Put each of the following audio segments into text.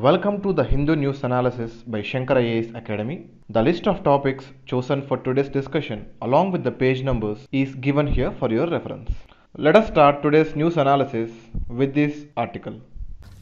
Welcome to the Hindu News Analysis by Shankar IAS Academy. The list of topics chosen for today's discussion along with the page numbers is given here for your reference. Let us start today's news analysis with this article.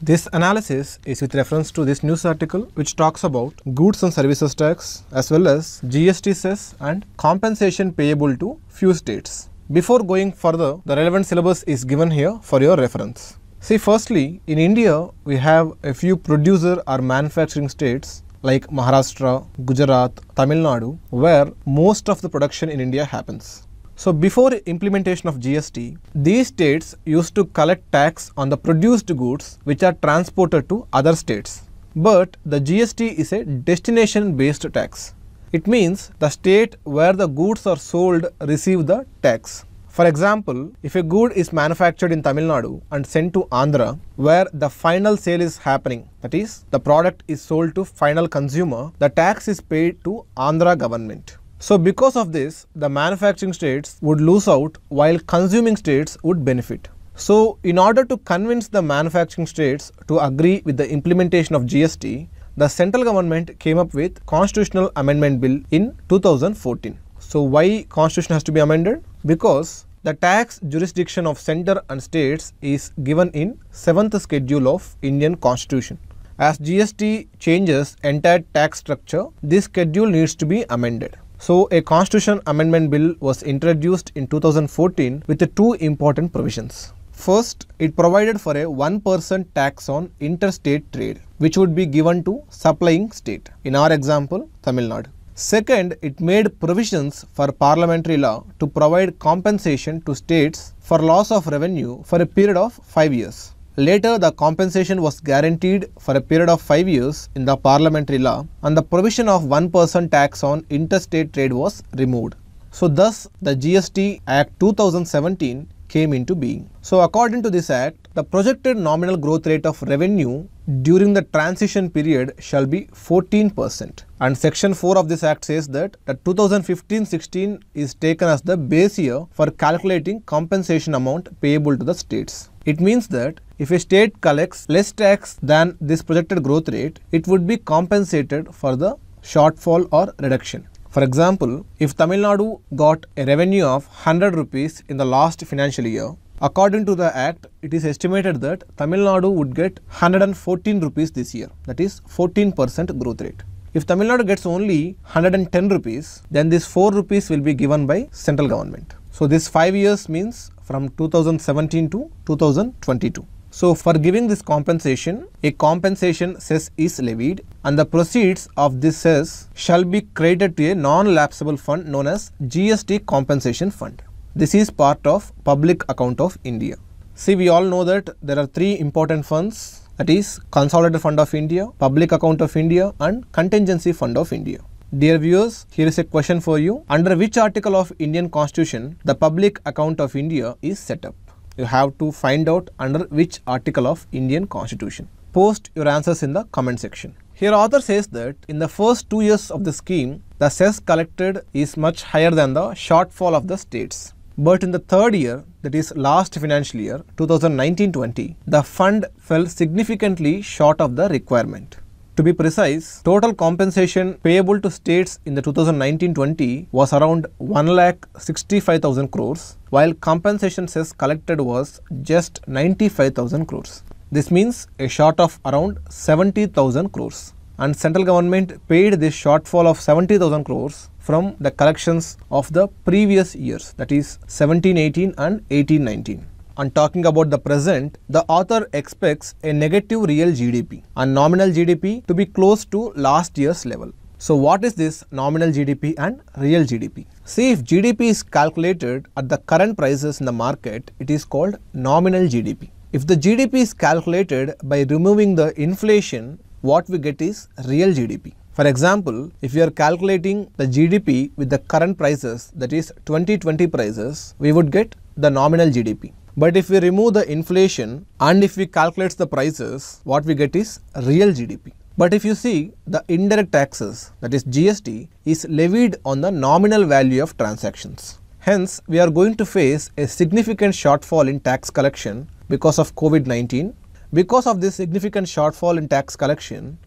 This analysis is with reference to this news article which talks about goods and services tax as well as GST cess and compensation payable to few states. Before going further, the relevant syllabus is given here for your reference. See firstly, in India, we have a few producer or manufacturing states like Maharashtra, Gujarat, Tamil Nadu, where most of the production in India happens. So before implementation of GST, these states used to collect tax on the produced goods which are transported to other states. But the GST is a destination based tax. It means the state where the goods are sold receive the tax. For example, if a good is manufactured in Tamil Nadu and sent to Andhra, where the final sale is happening, that is, the product is sold to final consumer, the tax is paid to Andhra government. So because of this, the manufacturing states would lose out while consuming states would benefit. So in order to convince the manufacturing states to agree with the implementation of GST, the central government came up with Constitutional Amendment Bill in 2014. So, why constitution has to be amended? Because the tax jurisdiction of center and states is given in 7th schedule of Indian constitution. As GST changes entire tax structure, this schedule needs to be amended. So, a constitution amendment bill was introduced in 2014 with two important provisions. First, it provided for a 1% tax on interstate trade, which would be given to supplying state. In our example, Tamil Nadu. Second, it made provisions for parliamentary law to provide compensation to states for loss of revenue for a period of five years. Later, the compensation was guaranteed for a period of five years in the parliamentary law, and the provision of 1% tax on interstate trade was removed. So, thus, the GST Act 2017 came into being. So, according to this Act, the projected nominal growth rate of revenue during the transition period shall be 14%. And section 4 of this act says that 2015-16 is taken as the base year for calculating compensation amount payable to the states. It means that if a state collects less tax than this projected growth rate, it would be compensated for the shortfall or reduction. For example, if Tamil Nadu got a revenue of 100 rupees in the last financial year, According to the Act, it is estimated that Tamil Nadu would get 114 rupees this year, that is 14% growth rate. If Tamil Nadu gets only 110 rupees, then this 4 rupees will be given by central government. So this 5 years means from 2017 to 2022. So for giving this compensation, a compensation cess is levied and the proceeds of this cess shall be credited to a non-lapsable fund known as GST Compensation Fund. This is part of public account of India. See, we all know that there are three important funds that is Consolidated Fund of India, Public Account of India and Contingency Fund of India. Dear viewers, here is a question for you. Under which article of Indian Constitution the Public Account of India is set up? You have to find out under which article of Indian Constitution. Post your answers in the comment section. Here author says that in the first two years of the scheme, the cess collected is much higher than the shortfall of the states. But in the third year, that is last financial year 2019-20, the fund fell significantly short of the requirement. To be precise, total compensation payable to states in the 2019-20 was around 1,65,000 crores, while compensation cess collected was just 95,000 crores. This means a short of around 70,000 crores. And central government paid this shortfall of 70,000 crores from the collections of the previous years that is 1718 and 1819. And talking about the present, the author expects a negative real GDP and nominal GDP to be close to last year's level. So what is this nominal GDP and real GDP? See if GDP is calculated at the current prices in the market, it is called nominal GDP. If the GDP is calculated by removing the inflation, what we get is real GDP. For example, if you are calculating the GDP with the current prices, that is 2020 prices, we would get the nominal GDP. But if we remove the inflation and if we calculate the prices, what we get is real GDP. But if you see the indirect taxes, that is GST, is levied on the nominal value of transactions. Hence, we are going to face a significant shortfall in tax collection because of COVID-19. Because of this significant shortfall in tax collection,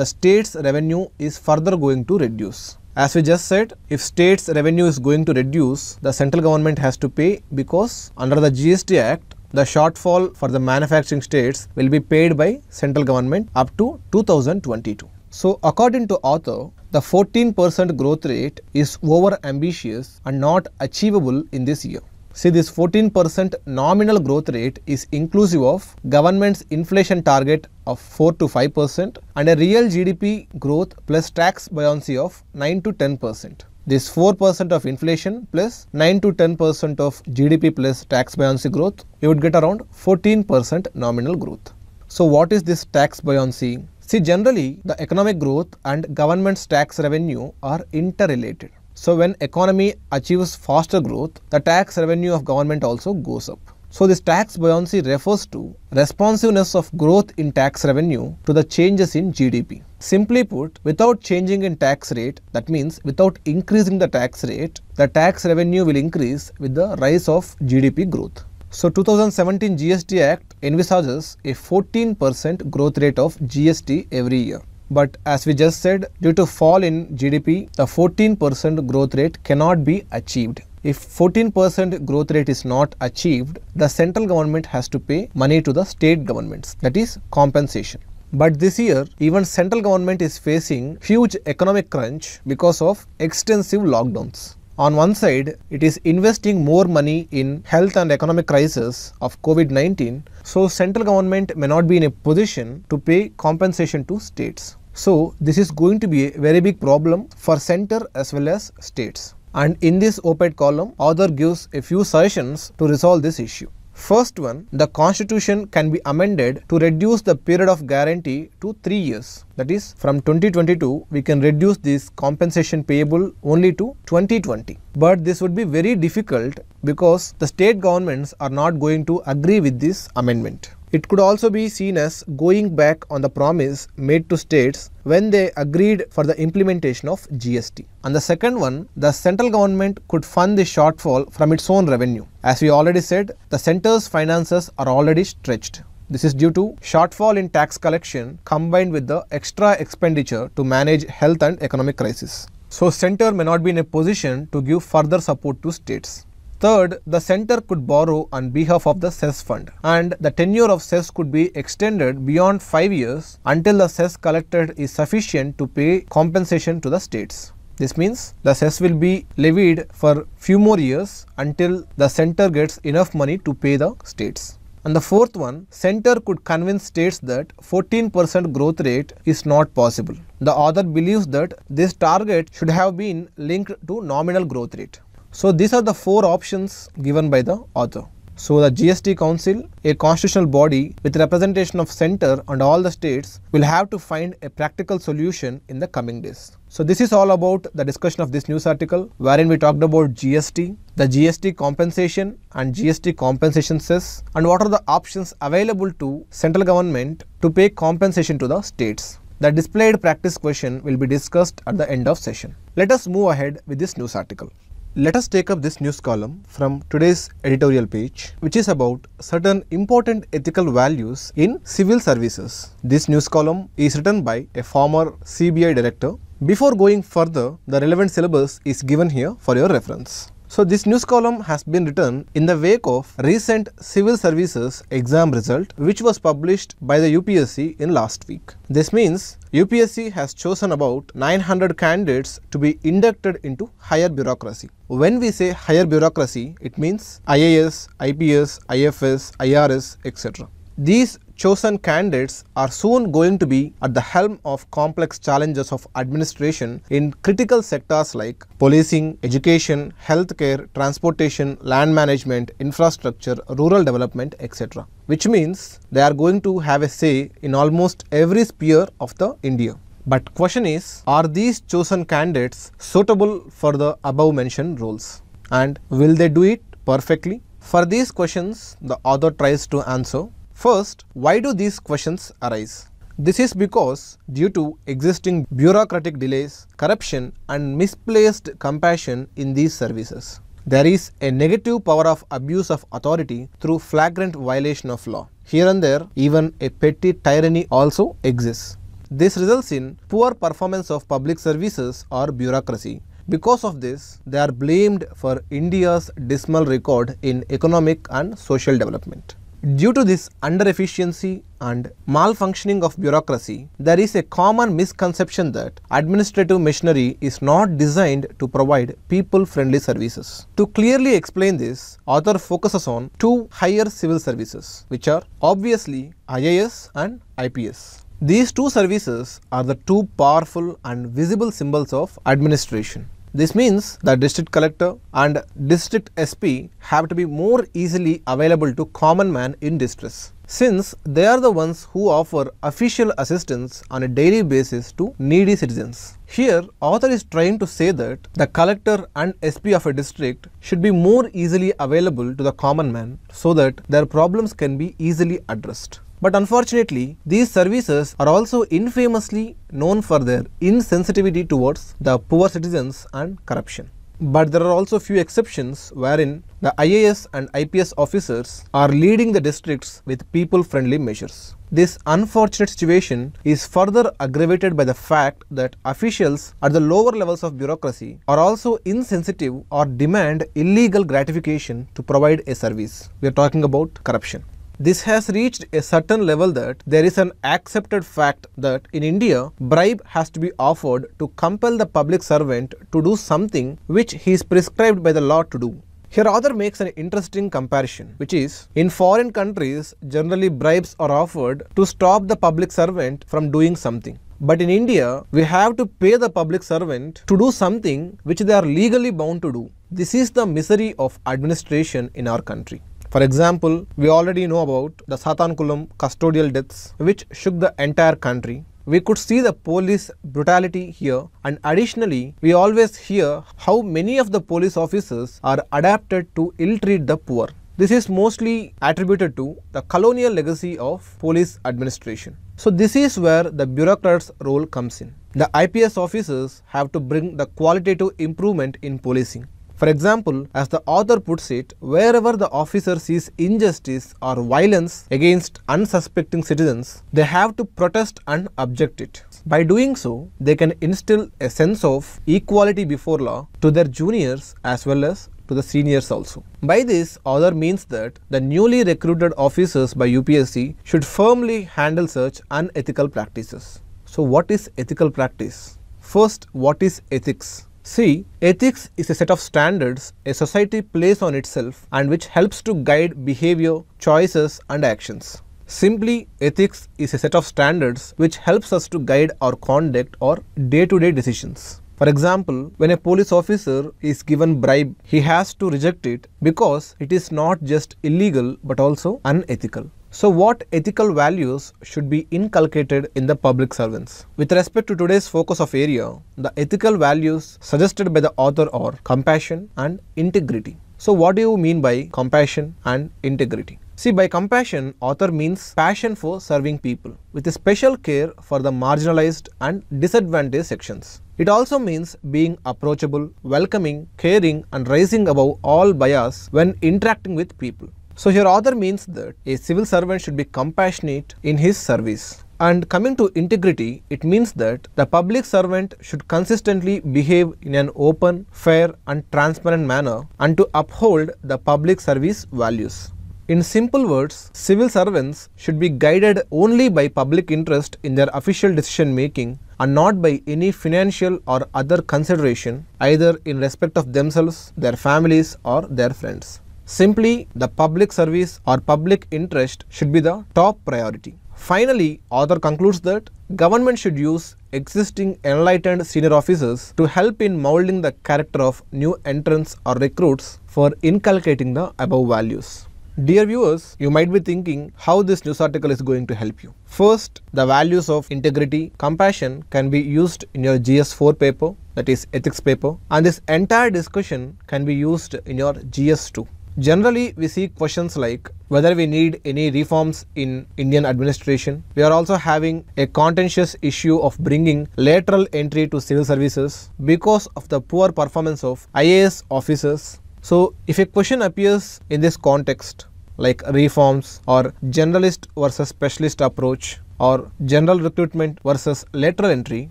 the state's revenue is further going to reduce. As we just said, if state's revenue is going to reduce, the central government has to pay because under the GST Act, the shortfall for the manufacturing states will be paid by central government up to 2022. So according to author, the 14% growth rate is over ambitious and not achievable in this year. See this 14% nominal growth rate is inclusive of government's inflation target of 4 to 5% and a real GDP growth plus tax buoyancy of 9 to 10%. This 4% of inflation plus 9 to 10% of GDP plus tax buoyancy growth, you would get around 14% nominal growth. So what is this tax buoyancy? See generally the economic growth and government's tax revenue are interrelated. So when economy achieves faster growth, the tax revenue of government also goes up. So this tax buoyancy refers to responsiveness of growth in tax revenue to the changes in GDP. Simply put, without changing in tax rate, that means without increasing the tax rate, the tax revenue will increase with the rise of GDP growth. So 2017 GST Act envisages a 14% growth rate of GST every year. But as we just said, due to fall in GDP, the 14% growth rate cannot be achieved. If 14% growth rate is not achieved, the central government has to pay money to the state governments, that is compensation. But this year, even central government is facing huge economic crunch because of extensive lockdowns. On one side, it is investing more money in health and economic crisis of COVID-19, so central government may not be in a position to pay compensation to states. So this is going to be a very big problem for center as well as states. And in this op-ed column, author gives a few suggestions to resolve this issue. First one, the constitution can be amended to reduce the period of guarantee to 3 years. That is from 2022 we can reduce this compensation payable only to 2020. But this would be very difficult because the state governments are not going to agree with this amendment. It could also be seen as going back on the promise made to states when they agreed for the implementation of GST. And the second one, the central government could fund the shortfall from its own revenue. As we already said, the center's finances are already stretched. This is due to shortfall in tax collection combined with the extra expenditure to manage health and economic crisis. So center may not be in a position to give further support to states. Third, the center could borrow on behalf of the cess fund and the tenure of cess could be extended beyond 5 years until the cess collected is sufficient to pay compensation to the states. This means the cess will be levied for few more years until the center gets enough money to pay the states. And the fourth one, center could convince states that 14% growth rate is not possible. The author believes that this target should have been linked to nominal growth rate. So these are the four options given by the author. So the GST Council, a constitutional body with representation of center and all the states will have to find a practical solution in the coming days. So this is all about the discussion of this news article wherein we talked about GST, the GST compensation and GST compensation cess and what are the options available to central government to pay compensation to the states. The displayed practice question will be discussed at the end of session. Let us move ahead with this news article. Let us take up this news column from today's editorial page, which is about certain important ethical values in civil services. This news column is written by a former CBI director. Before going further, the relevant syllabus is given here for your reference. So this news column has been written in the wake of recent civil services exam result which was published by the UPSC in last week. This means UPSC has chosen about 900 candidates to be inducted into higher bureaucracy. When we say higher bureaucracy, it means IAS, IPS, IFS, IRS, etc. These chosen candidates are soon going to be at the helm of complex challenges of administration in critical sectors like policing, education, healthcare, transportation, land management, infrastructure, rural development, etc. Which means they are going to have a say in almost every sphere of the India. But question is, are these chosen candidates suitable for the above mentioned roles? And will they do it perfectly? For these questions, the author tries to answer First, why do these questions arise? This is because due to existing bureaucratic delays, corruption and misplaced compassion in these services. There is a negative power of abuse of authority through flagrant violation of law. Here and there, even a petty tyranny also exists. This results in poor performance of public services or bureaucracy. Because of this, they are blamed for India's dismal record in economic and social development. Due to this under-efficiency and malfunctioning of bureaucracy, there is a common misconception that administrative machinery is not designed to provide people-friendly services. To clearly explain this, author focuses on two higher civil services, which are obviously IAS and IPS. These two services are the two powerful and visible symbols of administration. This means the district collector and district SP have to be more easily available to common man in distress since they are the ones who offer official assistance on a daily basis to needy citizens. Here, author is trying to say that the collector and SP of a district should be more easily available to the common man so that their problems can be easily addressed. But unfortunately, these services are also infamously known for their insensitivity towards the poor citizens and corruption. But there are also few exceptions wherein the IAS and IPS officers are leading the districts with people-friendly measures. This unfortunate situation is further aggravated by the fact that officials at the lower levels of bureaucracy are also insensitive or demand illegal gratification to provide a service. We are talking about corruption. This has reached a certain level that there is an accepted fact that in India, bribe has to be offered to compel the public servant to do something which he is prescribed by the law to do. Here author makes an interesting comparison which is in foreign countries generally bribes are offered to stop the public servant from doing something. But in India, we have to pay the public servant to do something which they are legally bound to do. This is the misery of administration in our country. For example, we already know about the Satankulam custodial deaths which shook the entire country. We could see the police brutality here and additionally, we always hear how many of the police officers are adapted to ill-treat the poor. This is mostly attributed to the colonial legacy of police administration. So this is where the bureaucrats role comes in. The IPS officers have to bring the qualitative improvement in policing. For example, as the author puts it, wherever the officer sees injustice or violence against unsuspecting citizens, they have to protest and object it. By doing so, they can instill a sense of equality before law to their juniors as well as to the seniors also. By this, author means that the newly recruited officers by UPSC should firmly handle such unethical practices. So what is ethical practice? First, what is ethics? See, ethics is a set of standards a society places on itself and which helps to guide behavior, choices and actions. Simply, ethics is a set of standards which helps us to guide our conduct or day-to-day -day decisions. For example, when a police officer is given bribe, he has to reject it because it is not just illegal but also unethical. So what ethical values should be inculcated in the public servants? With respect to today's focus of area, the ethical values suggested by the author are compassion and integrity. So what do you mean by compassion and integrity? See, by compassion, author means passion for serving people with a special care for the marginalized and disadvantaged sections. It also means being approachable, welcoming, caring and rising above all bias when interacting with people. So here other means that a civil servant should be compassionate in his service. And coming to integrity, it means that the public servant should consistently behave in an open, fair and transparent manner and to uphold the public service values. In simple words, civil servants should be guided only by public interest in their official decision making and not by any financial or other consideration either in respect of themselves, their families or their friends. Simply, the public service or public interest should be the top priority. Finally, author concludes that government should use existing enlightened senior officers to help in molding the character of new entrants or recruits for inculcating the above values. Dear viewers, you might be thinking how this news article is going to help you. First, the values of integrity, compassion can be used in your GS4 paper, that is ethics paper, and this entire discussion can be used in your GS2. Generally, we see questions like whether we need any reforms in Indian administration. We are also having a contentious issue of bringing lateral entry to civil services because of the poor performance of IAS officers. So, if a question appears in this context, like reforms or generalist versus specialist approach or general recruitment versus lateral entry,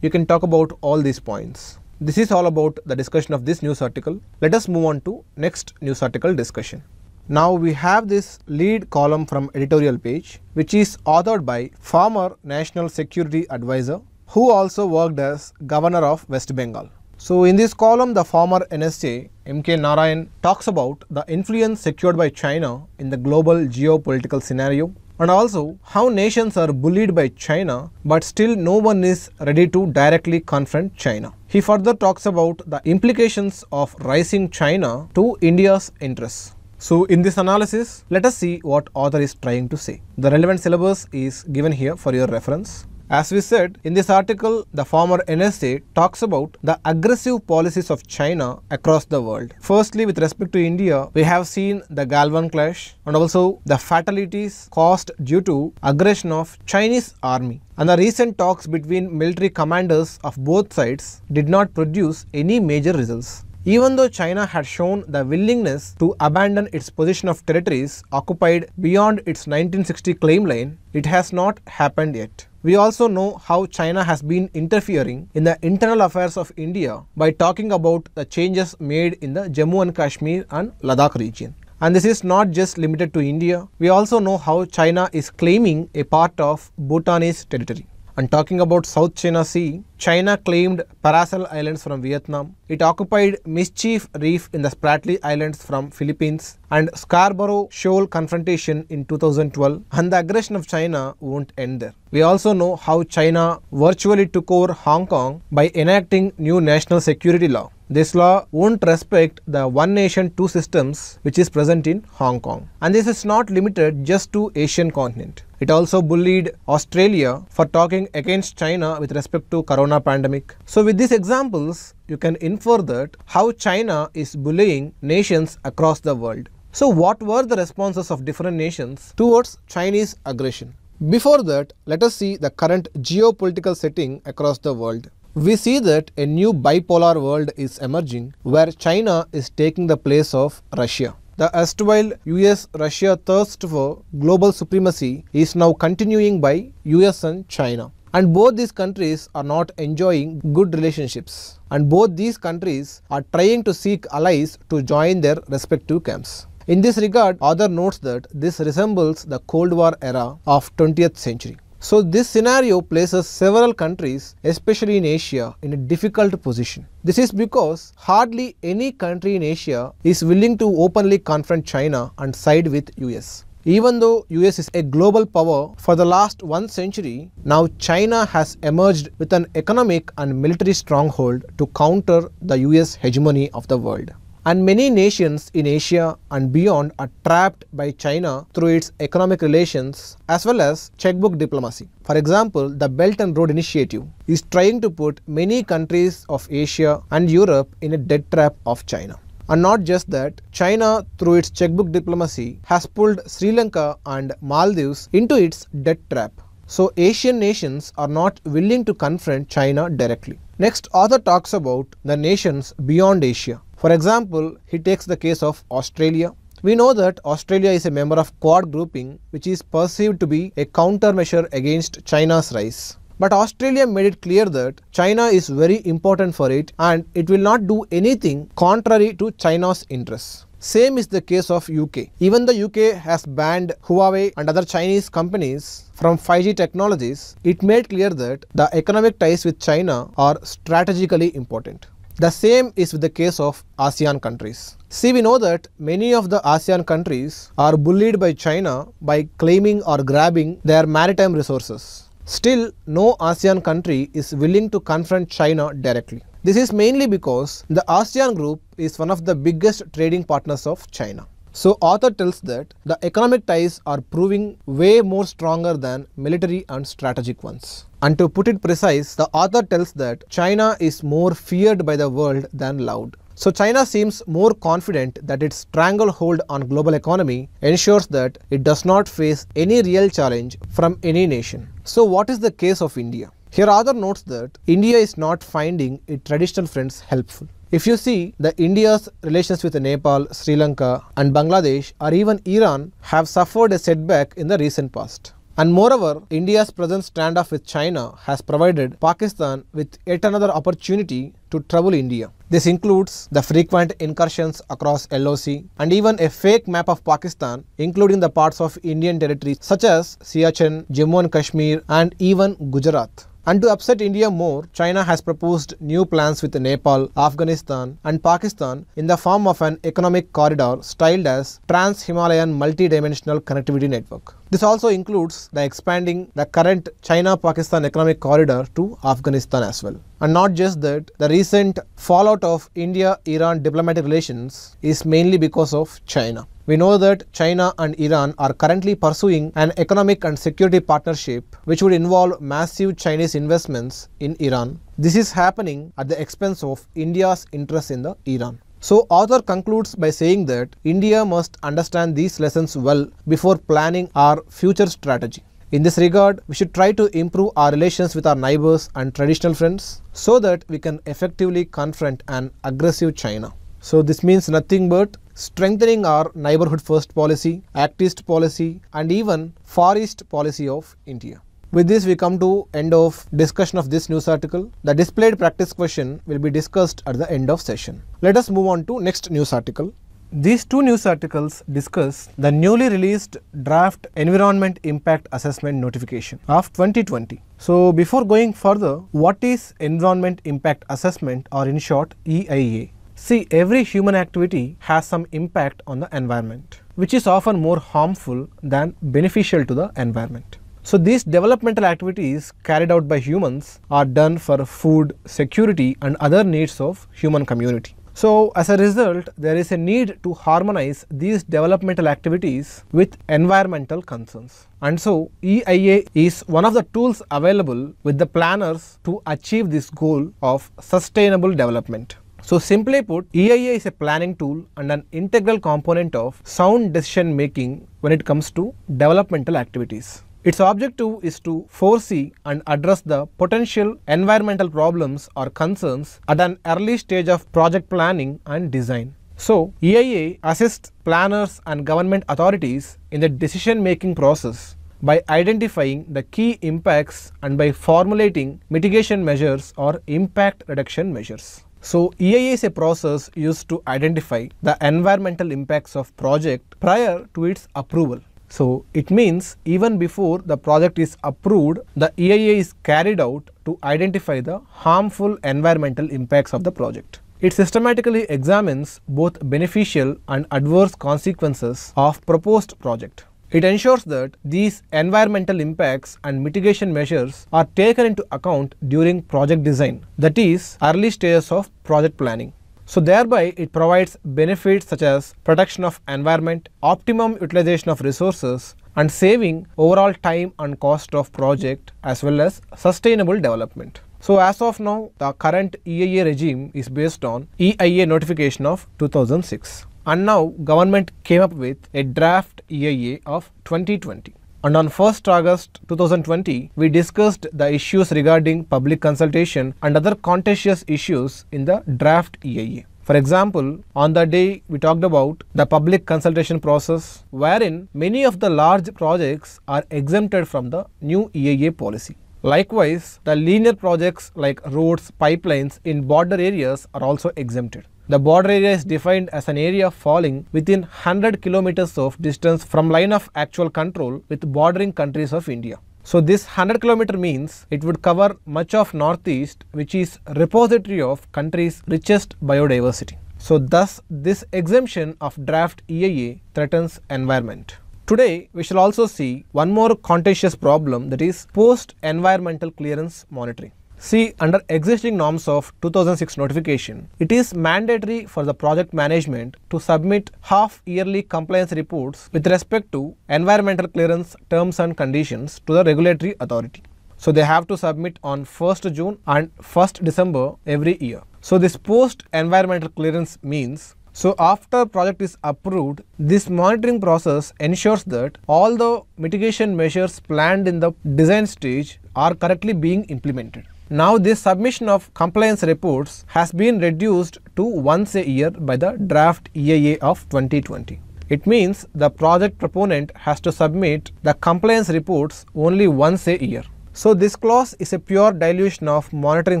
you can talk about all these points. This is all about the discussion of this news article. Let us move on to next news article discussion. Now we have this lead column from editorial page which is authored by former National Security Advisor who also worked as Governor of West Bengal. So in this column the former NSA MK Narayan talks about the influence secured by China in the global geopolitical scenario and also how nations are bullied by China but still no one is ready to directly confront China. He further talks about the implications of rising China to India's interests. So in this analysis, let us see what author is trying to say. The relevant syllabus is given here for your reference. As we said, in this article, the former NSA talks about the aggressive policies of China across the world. Firstly, with respect to India, we have seen the Galvan clash and also the fatalities caused due to aggression of Chinese army. And the recent talks between military commanders of both sides did not produce any major results. Even though China had shown the willingness to abandon its position of territories occupied beyond its 1960 claim line, it has not happened yet. We also know how China has been interfering in the internal affairs of India by talking about the changes made in the Jammu and Kashmir and Ladakh region. And this is not just limited to India. We also know how China is claiming a part of Bhutanese territory. And talking about South China Sea, China claimed Paracel Islands from Vietnam. It occupied Mischief Reef in the Spratly Islands from Philippines and Scarborough Shoal confrontation in 2012. And the aggression of China won't end there. We also know how China virtually took over Hong Kong by enacting new national security law. This law won't respect the one nation two systems which is present in Hong Kong. And this is not limited just to Asian continent. It also bullied Australia for talking against China with respect to corona pandemic. So with these examples, you can infer that how China is bullying nations across the world. So what were the responses of different nations towards Chinese aggression? Before that, let us see the current geopolitical setting across the world. We see that a new bipolar world is emerging where China is taking the place of Russia. The erstwhile US-Russia thirst for global supremacy is now continuing by US and China. And both these countries are not enjoying good relationships. And both these countries are trying to seek allies to join their respective camps. In this regard, author notes that this resembles the Cold War era of 20th century. So, this scenario places several countries, especially in Asia, in a difficult position. This is because hardly any country in Asia is willing to openly confront China and side with US. Even though US is a global power for the last one century, now China has emerged with an economic and military stronghold to counter the US hegemony of the world and many nations in Asia and beyond are trapped by China through its economic relations as well as checkbook diplomacy. For example, the Belt and Road Initiative is trying to put many countries of Asia and Europe in a debt trap of China. And not just that, China through its checkbook diplomacy has pulled Sri Lanka and Maldives into its debt trap. So Asian nations are not willing to confront China directly. Next, author talks about the nations beyond Asia. For example, he takes the case of Australia. We know that Australia is a member of Quad grouping, which is perceived to be a countermeasure against China's rise. But Australia made it clear that China is very important for it and it will not do anything contrary to China's interests. Same is the case of UK. Even the UK has banned Huawei and other Chinese companies from 5G technologies, it made clear that the economic ties with China are strategically important. The same is with the case of ASEAN countries. See, we know that many of the ASEAN countries are bullied by China by claiming or grabbing their maritime resources. Still, no ASEAN country is willing to confront China directly. This is mainly because the ASEAN group is one of the biggest trading partners of China. So author tells that the economic ties are proving way more stronger than military and strategic ones. And to put it precise, the author tells that China is more feared by the world than loved. So China seems more confident that its stranglehold on global economy ensures that it does not face any real challenge from any nation. So what is the case of India? Here rather notes that India is not finding its traditional friends helpful. If you see, the India's relations with Nepal, Sri Lanka and Bangladesh or even Iran have suffered a setback in the recent past. And moreover, India's present standoff with China has provided Pakistan with yet another opportunity to trouble India. This includes the frequent incursions across LOC and even a fake map of Pakistan including the parts of Indian territory such as Siachen, Jammu and Kashmir and even Gujarat. And to upset India more, China has proposed new plans with Nepal, Afghanistan, and Pakistan in the form of an economic corridor styled as Trans Himalayan Multidimensional Connectivity Network. This also includes the expanding the current China-Pakistan economic corridor to Afghanistan as well. And not just that, the recent fallout of India-Iran diplomatic relations is mainly because of China. We know that China and Iran are currently pursuing an economic and security partnership which would involve massive Chinese investments in Iran. This is happening at the expense of India's interest in the Iran. So author concludes by saying that India must understand these lessons well before planning our future strategy. In this regard, we should try to improve our relations with our neighbors and traditional friends so that we can effectively confront an aggressive China. So this means nothing but strengthening our neighborhood first policy, activist policy and even Far East policy of India. With this we come to end of discussion of this news article. The displayed practice question will be discussed at the end of session. Let us move on to next news article. These two news articles discuss the newly released draft Environment Impact Assessment Notification of 2020. So before going further, what is Environment Impact Assessment or in short EIA? See, every human activity has some impact on the environment, which is often more harmful than beneficial to the environment. So these developmental activities carried out by humans are done for food security and other needs of human community. So as a result, there is a need to harmonize these developmental activities with environmental concerns. And so EIA is one of the tools available with the planners to achieve this goal of sustainable development. So simply put, EIA is a planning tool and an integral component of sound decision making when it comes to developmental activities. Its objective is to foresee and address the potential environmental problems or concerns at an early stage of project planning and design. So, EIA assists planners and government authorities in the decision making process by identifying the key impacts and by formulating mitigation measures or impact reduction measures. So EIA is a process used to identify the environmental impacts of project prior to its approval. So it means even before the project is approved, the EIA is carried out to identify the harmful environmental impacts of the project. It systematically examines both beneficial and adverse consequences of proposed project. It ensures that these environmental impacts and mitigation measures are taken into account during project design, that is, early stages of project planning. So thereby it provides benefits such as protection of environment, optimum utilization of resources and saving overall time and cost of project as well as sustainable development. So as of now the current EIA regime is based on EIA notification of 2006. And now government came up with a draft EIA of 2020. And on 1st August 2020, we discussed the issues regarding public consultation and other contentious issues in the draft EIA. For example, on the day we talked about the public consultation process, wherein many of the large projects are exempted from the new EIA policy. Likewise, the linear projects like roads, pipelines in border areas are also exempted. The border area is defined as an area falling within 100 kilometers of distance from line of actual control with bordering countries of India. So this 100 kilometer means it would cover much of northeast which is repository of country's richest biodiversity. So thus this exemption of draft EIA threatens environment. Today we shall also see one more contentious problem that is post environmental clearance monitoring. See, under existing norms of 2006 notification, it is mandatory for the project management to submit half-yearly compliance reports with respect to environmental clearance terms and conditions to the regulatory authority. So they have to submit on 1st June and 1st December every year. So this post-environmental clearance means so after project is approved, this monitoring process ensures that all the mitigation measures planned in the design stage are correctly being implemented. Now this submission of compliance reports has been reduced to once a year by the draft EIA of 2020. It means the project proponent has to submit the compliance reports only once a year. So this clause is a pure dilution of monitoring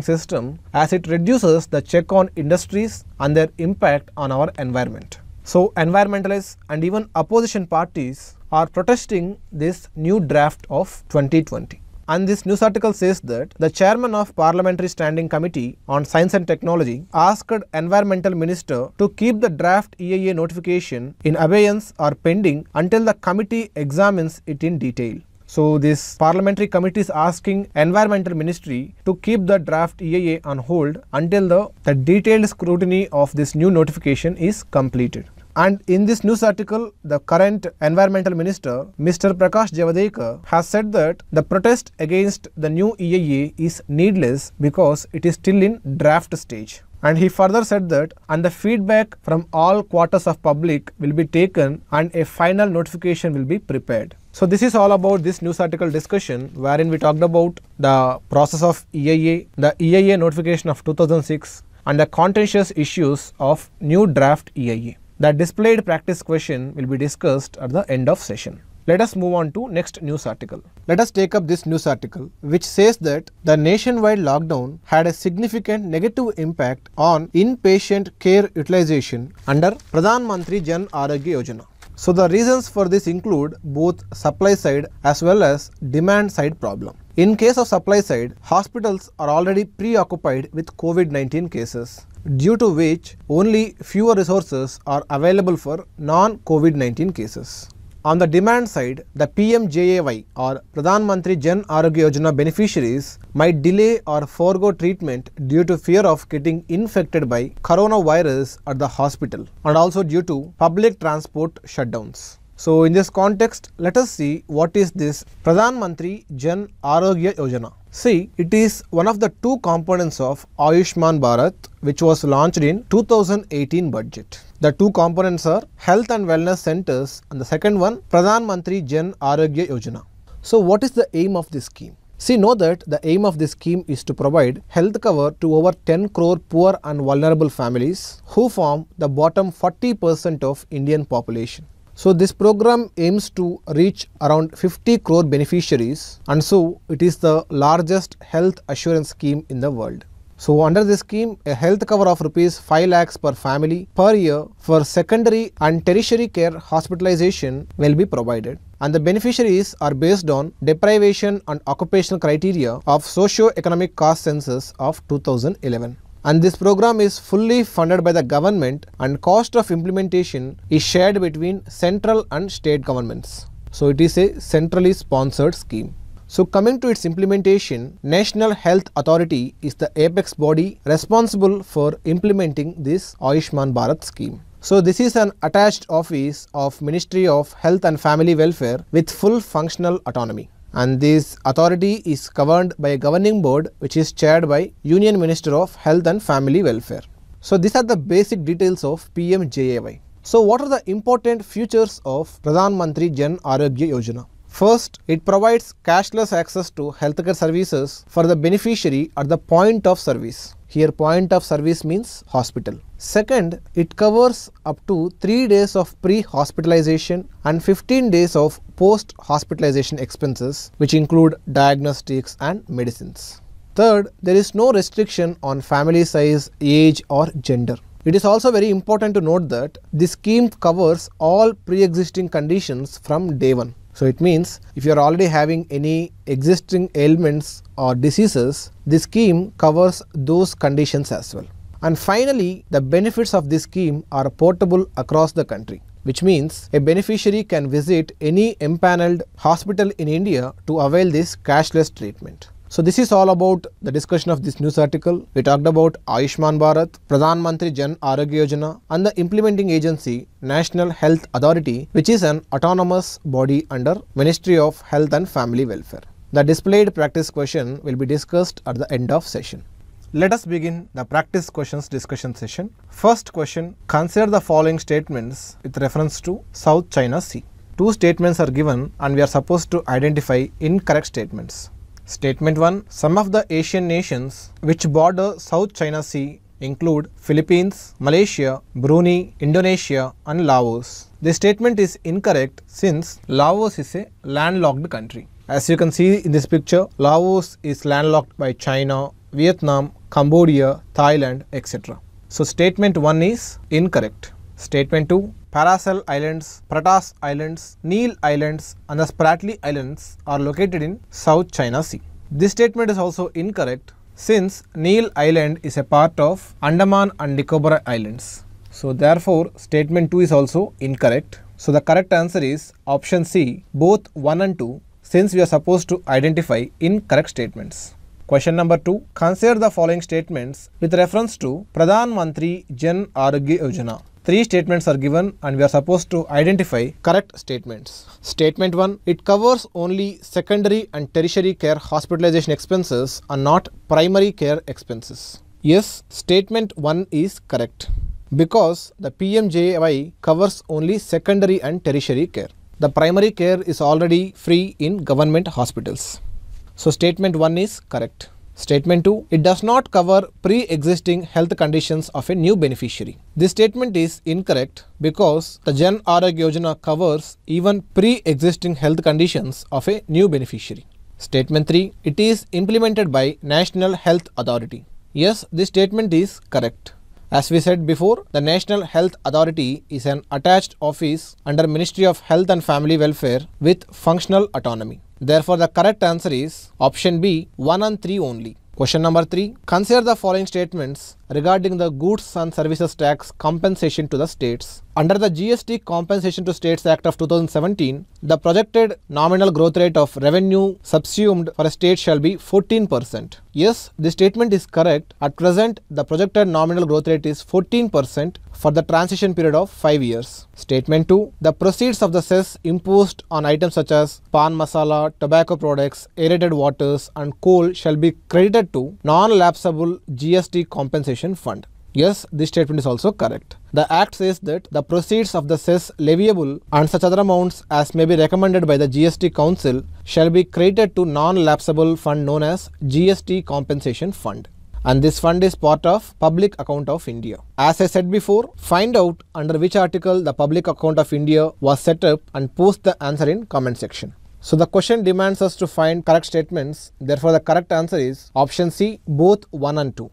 system as it reduces the check on industries and their impact on our environment. So environmentalists and even opposition parties are protesting this new draft of 2020. And this news article says that the chairman of Parliamentary Standing Committee on Science and Technology asked Environmental Minister to keep the draft EIA notification in abeyance or pending until the committee examines it in detail. So this parliamentary committee is asking environmental ministry to keep the draft EIA on hold until the, the detailed scrutiny of this new notification is completed. And in this news article, the current environmental minister, Mr. Prakash Javadekar, has said that the protest against the new EIA is needless because it is still in draft stage. And he further said that, and the feedback from all quarters of public will be taken and a final notification will be prepared. So this is all about this news article discussion wherein we talked about the process of EIA, the EIA notification of 2006 and the contentious issues of new draft EIA. That displayed practice question will be discussed at the end of session. Let us move on to next news article. Let us take up this news article which says that the nationwide lockdown had a significant negative impact on inpatient care utilization under Pradhan Mantri Jan Arogya Yojana. So the reasons for this include both supply side as well as demand side problem. In case of supply side, hospitals are already preoccupied with COVID-19 cases due to which only fewer resources are available for non-COVID-19 cases. On the demand side, the PMJAY or Pradhan Mantri Jan Arogya Yojana beneficiaries might delay or forego treatment due to fear of getting infected by coronavirus at the hospital and also due to public transport shutdowns. So in this context, let us see what is this Pradhan Mantri Jan Arogya Yojana. See, it is one of the two components of Ayushman Bharat which was launched in 2018 budget. The two components are health and wellness centers and the second one Pradhan Mantri Jan Arogya Yojana. So what is the aim of this scheme? See, know that the aim of this scheme is to provide health cover to over 10 crore poor and vulnerable families who form the bottom 40% of Indian population. So, this program aims to reach around 50 crore beneficiaries and so it is the largest health assurance scheme in the world. So, under this scheme, a health cover of rupees 5 lakhs per family per year for secondary and tertiary care hospitalization will be provided. And the beneficiaries are based on deprivation and occupational criteria of socio-economic cost census of 2011 and this program is fully funded by the government and cost of implementation is shared between central and state governments. So it is a centrally sponsored scheme. So coming to its implementation, National Health Authority is the apex body responsible for implementing this Ayushman Bharat scheme. So this is an attached office of Ministry of Health and Family Welfare with full functional autonomy and this authority is governed by a governing board which is chaired by Union Minister of Health and Family Welfare. So these are the basic details of PMJAY. So what are the important features of Pradhan Mantri Jan Arogya Yojana? First, it provides cashless access to healthcare services for the beneficiary at the point of service. Here point of service means hospital. Second, it covers up to 3 days of pre-hospitalization and 15 days of post-hospitalization expenses which include diagnostics and medicines. Third, there is no restriction on family size, age or gender. It is also very important to note that the scheme covers all pre-existing conditions from day one. So, it means if you are already having any existing ailments or diseases, this scheme covers those conditions as well. And finally, the benefits of this scheme are portable across the country which means a beneficiary can visit any empaneled hospital in India to avail this cashless treatment. So this is all about the discussion of this news article. We talked about Ayushman Bharat, Pradhan Mantri Jan Arogya Yojana and the implementing agency National Health Authority which is an autonomous body under Ministry of Health and Family Welfare. The displayed practice question will be discussed at the end of session. Let us begin the practice questions discussion session. First question, consider the following statements with reference to South China Sea. Two statements are given and we are supposed to identify incorrect statements. Statement 1. Some of the Asian nations which border South China Sea include Philippines, Malaysia, Brunei, Indonesia and Laos. The statement is incorrect since Laos is a landlocked country. As you can see in this picture, Laos is landlocked by China, Vietnam, Cambodia, Thailand, etc. So statement 1 is incorrect. Statement 2. Paracel Islands, Pratas Islands, Neil Islands and the Spratly Islands are located in South China Sea. This statement is also incorrect since Neil Island is a part of Andaman and Nicobar Islands. So therefore statement 2 is also incorrect. So the correct answer is option C both 1 and 2 since we are supposed to identify incorrect statements. Question number 2. Consider the following statements with reference to Pradhan Mantri Jan Arogya Yojana. Three statements are given and we are supposed to identify correct statements. Statement 1. It covers only secondary and tertiary care hospitalization expenses and not primary care expenses. Yes, statement 1 is correct because the PMJY covers only secondary and tertiary care. The primary care is already free in government hospitals. So statement 1 is correct. Statement 2. It does not cover pre-existing health conditions of a new beneficiary. This statement is incorrect because the Jan Arogya Yojana covers even pre-existing health conditions of a new beneficiary. Statement 3. It is implemented by National Health Authority. Yes, this statement is correct. As we said before, the National Health Authority is an attached office under Ministry of Health and Family Welfare with functional autonomy. Therefore, the correct answer is option B, 1 and 3 only. Question number 3. Consider the following statements regarding the goods and services tax compensation to the states. Under the GST Compensation to States Act of 2017, the projected nominal growth rate of revenue subsumed for a state shall be 14%. Yes, the statement is correct. At present, the projected nominal growth rate is 14% for the transition period of 5 years. Statement 2. The proceeds of the cess imposed on items such as pan masala, tobacco products, aerated waters and coal shall be credited to non-lapsable GST compensation fund. Yes, this statement is also correct. The Act says that the proceeds of the cess leviable and such other amounts as may be recommended by the GST Council shall be credited to non-lapsable fund known as GST Compensation Fund. And this fund is part of Public Account of India. As I said before, find out under which article the Public Account of India was set up and post the answer in comment section. So the question demands us to find correct statements. Therefore, the correct answer is option C, both 1 and 2.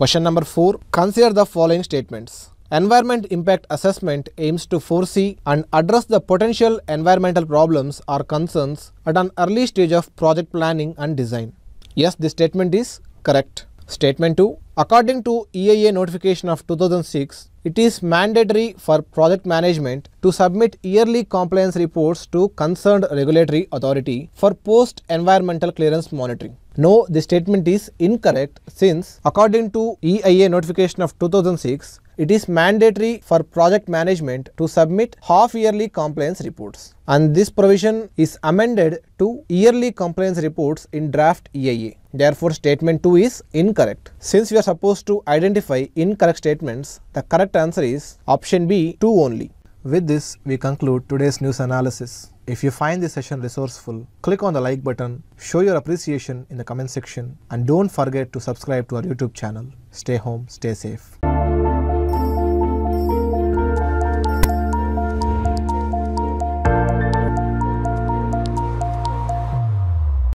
Question number 4. Consider the following statements. Environment Impact Assessment aims to foresee and address the potential environmental problems or concerns at an early stage of project planning and design. Yes, this statement is correct. Statement 2. According to EIA notification of 2006, it is mandatory for project management to submit yearly compliance reports to concerned regulatory authority for post-environmental clearance monitoring. No, the statement is incorrect since according to EIA notification of 2006, it is mandatory for project management to submit half-yearly compliance reports. And this provision is amended to yearly compliance reports in draft EIA. Therefore, statement 2 is incorrect. Since we are supposed to identify incorrect statements, the correct answer is option B, 2 only. With this, we conclude today's news analysis. If you find this session resourceful, click on the like button, show your appreciation in the comment section, and don't forget to subscribe to our YouTube channel. Stay home, stay safe.